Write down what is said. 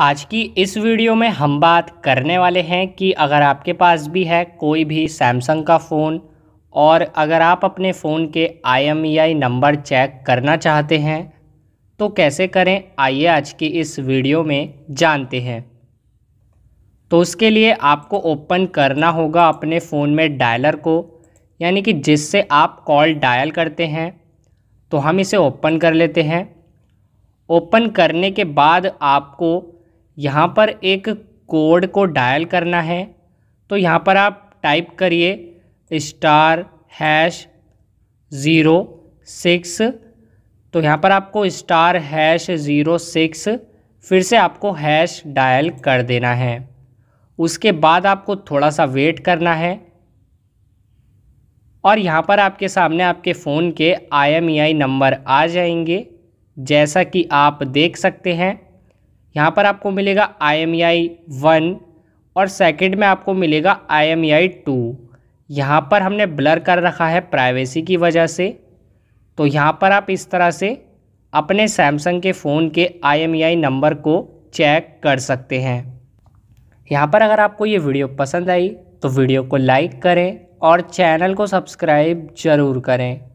आज की इस वीडियो में हम बात करने वाले हैं कि अगर आपके पास भी है कोई भी सैमसंग का फ़ोन और अगर आप अपने फ़ोन के आई e नंबर चेक करना चाहते हैं तो कैसे करें आइए आज की इस वीडियो में जानते हैं तो उसके लिए आपको ओपन करना होगा अपने फ़ोन में डायलर को यानी कि जिससे आप कॉल डायल करते हैं तो हम इसे ओपन कर लेते हैं ओपन करने के बाद आपको यहाँ पर एक कोड को डायल करना है तो यहाँ पर आप टाइप करिए स्टार हैश ज़ीरो सिक्स तो यहाँ पर आपको स्टार हैश ज़ीरो सिक्स फिर से आपको हैश डायल कर देना है उसके बाद आपको थोड़ा सा वेट करना है और यहाँ पर आपके सामने आपके फ़ोन के आई नंबर आ जाएंगे जैसा कि आप देख सकते हैं यहाँ पर आपको मिलेगा आई एम आई वन और सेकंड में आपको मिलेगा आई एम आई टू यहाँ पर हमने ब्लर कर रखा है प्राइवेसी की वजह से तो यहाँ पर आप इस तरह से अपने सैमसंग के फ़ोन के आई नंबर e को चेक कर सकते हैं यहाँ पर अगर आपको ये वीडियो पसंद आई तो वीडियो को लाइक करें और चैनल को सब्सक्राइब ज़रूर करें